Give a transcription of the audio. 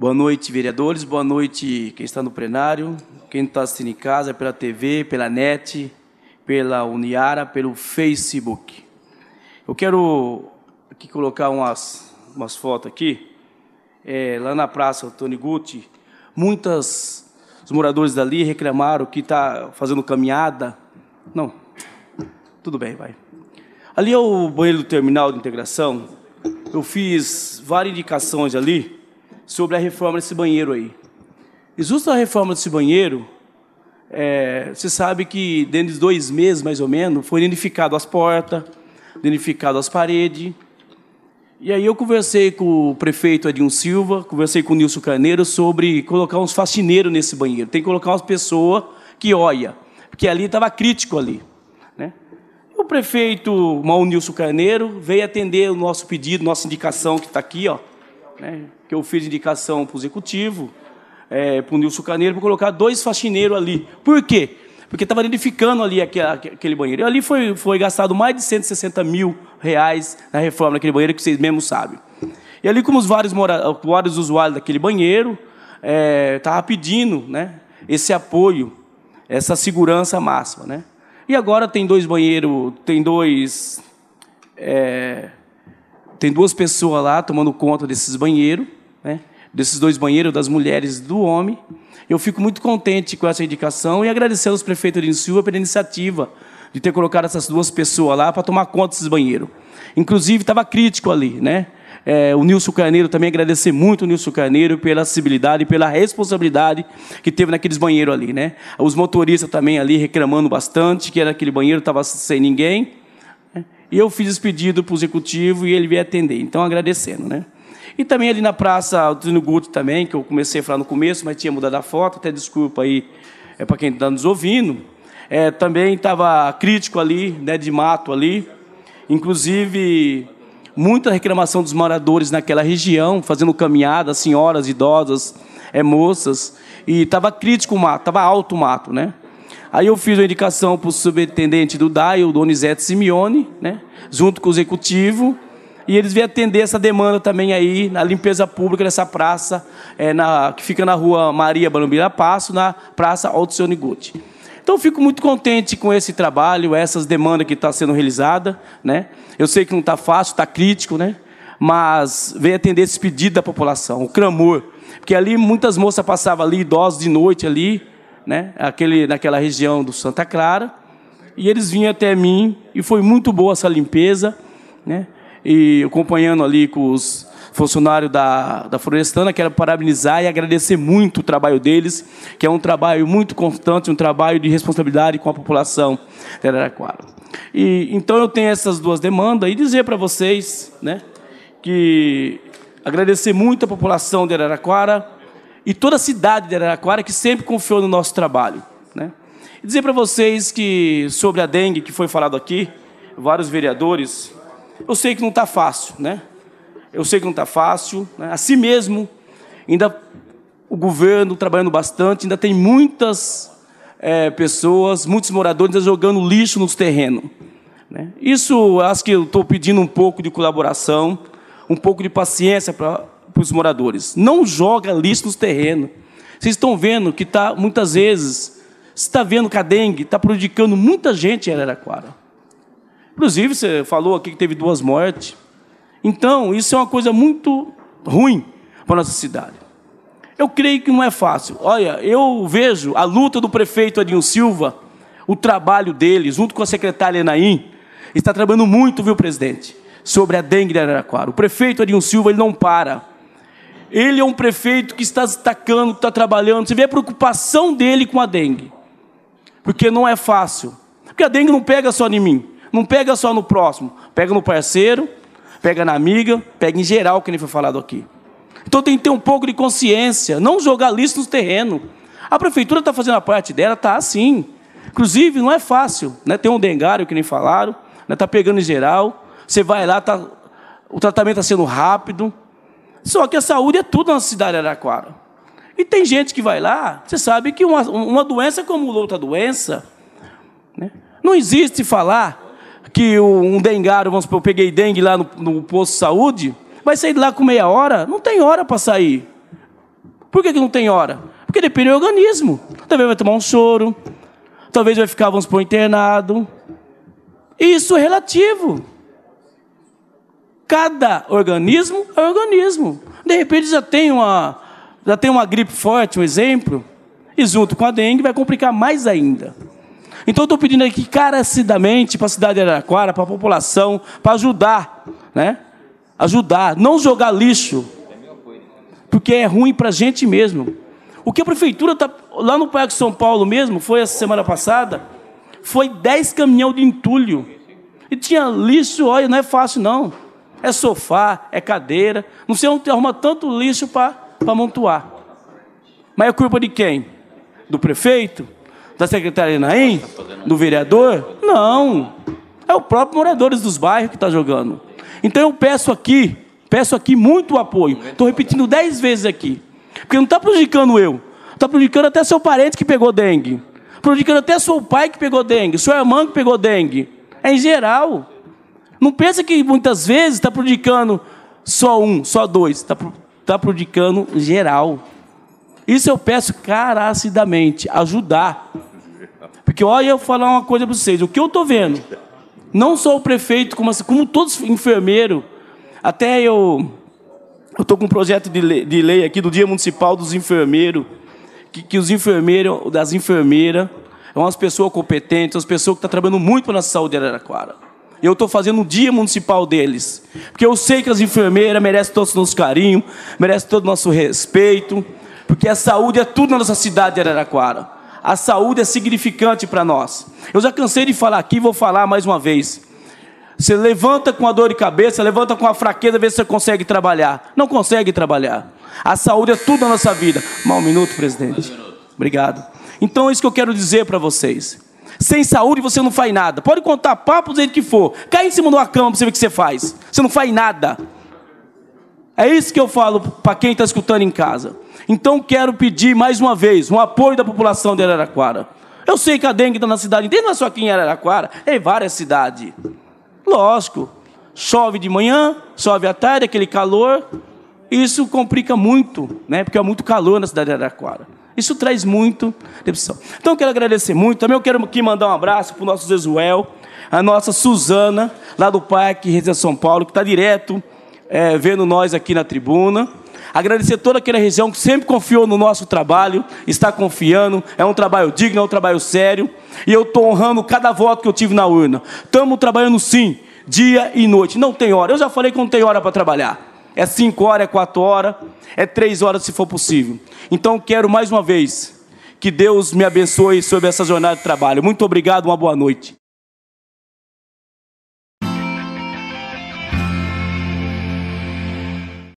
Boa noite, vereadores. Boa noite, quem está no plenário, quem está assistindo em casa, pela TV, pela net, pela Uniara, pelo Facebook. Eu quero aqui colocar umas, umas fotos aqui. É, lá na praça Tony Guti, Muitos os moradores dali reclamaram que está fazendo caminhada. Não, tudo bem, vai. Ali é o banheiro do terminal de integração. Eu fiz várias indicações ali sobre a reforma desse banheiro aí. E justo a reforma desse banheiro, é, você sabe que dentro de dois meses, mais ou menos, foi danificado as portas, danificado as paredes. E aí eu conversei com o prefeito Adilson Silva, conversei com o Nilson Carneiro sobre colocar uns faxineiros nesse banheiro. Tem que colocar umas pessoas que olha, porque ali estava crítico ali. Né? O prefeito Mauro Nilson Carneiro veio atender o nosso pedido, nossa indicação que está aqui, ó né, que eu fiz indicação para o executivo, é, para o Nilson Caneiro, para colocar dois faxineiros ali. Por quê? Porque estava edificando ali aquele banheiro. E ali foi, foi gastado mais de 160 mil reais na reforma daquele banheiro, que vocês mesmos sabem. E ali, como os vários, vários usuários daquele banheiro estava é, pedindo né, esse apoio, essa segurança máxima. Né? E agora tem dois banheiros, tem dois é, tem duas pessoas lá tomando conta desses banheiros, né? desses dois banheiros, das mulheres e do homem. Eu fico muito contente com essa indicação e agradecer aos prefeitos de Silva pela iniciativa de ter colocado essas duas pessoas lá para tomar conta desses banheiros. Inclusive, estava crítico ali, né? É, o Nilson Carneiro também agradecer muito o Nilson Carneiro pela acessibilidade, pela responsabilidade que teve naqueles banheiros ali, né? Os motoristas também ali reclamando bastante que era aquele banheiro estava sem ninguém. E eu fiz esse pedido para o executivo e ele veio atender. Então, agradecendo, né? E também ali na praça Altino Guto também, que eu comecei a falar no começo, mas tinha mudado a foto, até desculpa aí é para quem está nos ouvindo. É, também estava crítico ali, né, de mato ali. Inclusive, muita reclamação dos moradores naquela região, fazendo caminhada, senhoras, idosas, é, moças. E estava crítico o mato, estava alto o mato, né? Aí eu fiz uma indicação para o subintendente do DAI, o Donizete Simeone, né? junto com o executivo, e eles vêm atender essa demanda também aí na limpeza pública dessa praça, é, na, que fica na rua Maria Barambira Passo, na Praça Alcione Guti. Então, fico muito contente com esse trabalho, essas demandas que estão tá sendo realizadas. Né? Eu sei que não está fácil, está crítico, né? mas vem atender esse pedido da população, o clamor. Porque ali muitas moças passavam ali, idosos de noite ali, né? Aquele, naquela região do Santa Clara. E eles vinham até mim e foi muito boa essa limpeza, né? E acompanhando ali com os funcionários da, da Florestana, quero parabenizar e agradecer muito o trabalho deles, que é um trabalho muito constante, um trabalho de responsabilidade com a população de Araraquara. E, então eu tenho essas duas demandas e dizer para vocês, né? Que agradecer muito a população de Araraquara, e toda a cidade de Araraquara que sempre confiou no nosso trabalho. Né? E dizer para vocês que sobre a dengue que foi falado aqui, vários vereadores, eu sei que não está fácil, né? Eu sei que não está fácil. Né? Assim mesmo, ainda o governo trabalhando bastante, ainda tem muitas é, pessoas, muitos moradores jogando lixo nos terrenos. Né? Isso acho que eu estou pedindo um pouco de colaboração, um pouco de paciência para para os moradores. Não joga lixo nos terrenos. Vocês estão vendo que está, muitas vezes, está vendo que a dengue está prejudicando muita gente em Araraquara. Inclusive, você falou aqui que teve duas mortes. Então, isso é uma coisa muito ruim para a nossa cidade. Eu creio que não é fácil. Olha, eu vejo a luta do prefeito Adinho Silva, o trabalho dele, junto com a secretária Enaim, está trabalhando muito, viu, presidente, sobre a dengue de Araraquara. O prefeito Adinho Silva ele não para. Ele é um prefeito que está destacando, que está trabalhando. Você vê a preocupação dele com a dengue. Porque não é fácil. Porque a dengue não pega só em mim, não pega só no próximo, pega no parceiro, pega na amiga, pega em geral, que nem foi falado aqui. Então tem que ter um pouco de consciência, não jogar lixo no terreno. A prefeitura está fazendo a parte dela, está assim. Inclusive, não é fácil. Né? Tem um dengário, que nem falaram, está né? Tá pegando em geral. Você vai lá, tá... o tratamento está sendo rápido, só que a saúde é tudo na cidade de Araraquara. E tem gente que vai lá, você sabe que uma, uma doença é como outra doença. Né? Não existe falar que um dengueiro, vamos supor, eu peguei dengue lá no, no posto de saúde, vai sair de lá com meia hora? Não tem hora para sair. Por que, que não tem hora? Porque depende do organismo. Talvez vai tomar um choro, talvez vai ficar, vamos supor, internado. Isso é relativo. Cada organismo é organismo. De repente já tem uma, já tem uma gripe forte, um exemplo, e junto com a dengue vai complicar mais ainda. Então estou pedindo aqui carecidamente para a cidade de Araraquara, para a população, para ajudar, né? Ajudar, não jogar lixo, porque é ruim para a gente mesmo. O que a prefeitura está. Lá no Parque São Paulo mesmo, foi essa semana passada, foi 10 caminhão de entulho. E tinha lixo, olha, não é fácil não é sofá, é cadeira. Não sei onde arruma tanto lixo para amontoar. Mas é culpa de quem? Do prefeito? Da secretária Inaim? Do vereador? Não. É o próprio moradores dos bairros que está jogando. Então eu peço aqui, peço aqui muito apoio. Estou repetindo dez vezes aqui. Porque não está prejudicando eu. Está prejudicando até seu parente que pegou dengue. Prejudicando até seu pai que pegou dengue, sua irmã que pegou dengue. É em geral. Não pensa que muitas vezes está prejudicando só um, só dois, está tá prejudicando geral. Isso eu peço caracidamente, ajudar. Porque olha, eu falar uma coisa para vocês, o que eu estou vendo, não só o prefeito, como, assim, como todos enfermeiros, até eu eu estou com um projeto de lei, de lei, aqui do Dia Municipal dos Enfermeiros, que, que os enfermeiros, das enfermeiras, são é as pessoas competentes, as pessoas que estão tá trabalhando muito para a saúde de Araraquara. Eu estou fazendo o dia municipal deles. Porque eu sei que as enfermeiras merecem todo o nosso carinho, merecem todo o nosso respeito. Porque a saúde é tudo na nossa cidade de Araraquara. A saúde é significante para nós. Eu já cansei de falar aqui, vou falar mais uma vez. Você levanta com a dor de cabeça, levanta com a fraqueza, vê se você consegue trabalhar. Não consegue trabalhar. A saúde é tudo na nossa vida. Mal um minuto, presidente. Obrigado. Então é isso que eu quero dizer para vocês. Sem saúde você não faz nada. Pode contar papo do jeito que for. Cai em cima de uma cama para você ver o que você faz. Você não faz nada. É isso que eu falo para quem está escutando em casa. Então quero pedir mais uma vez um apoio da população de Araraquara. Eu sei que a dengue está na cidade inteira, não é só aqui em Araraquara, é em várias cidades. Lógico. Chove de manhã, chove à tarde, aquele calor. Isso complica muito, né? Porque é muito calor na cidade de Araraquara. Isso traz muito depressão. Então eu quero agradecer muito. Também eu quero aqui mandar um abraço para o nosso Zezuel, a nossa Suzana, lá do Parque Resenha São Paulo, que está direto é, vendo nós aqui na tribuna. Agradecer toda aquela região que sempre confiou no nosso trabalho, está confiando, é um trabalho digno, é um trabalho sério. E eu estou honrando cada voto que eu tive na urna. Estamos trabalhando sim, dia e noite. Não tem hora. Eu já falei que não tem hora para trabalhar é 5 horas, é 4 horas, é 3 horas se for possível. Então quero mais uma vez que Deus me abençoe sobre essa jornada de trabalho. Muito obrigado, uma boa noite.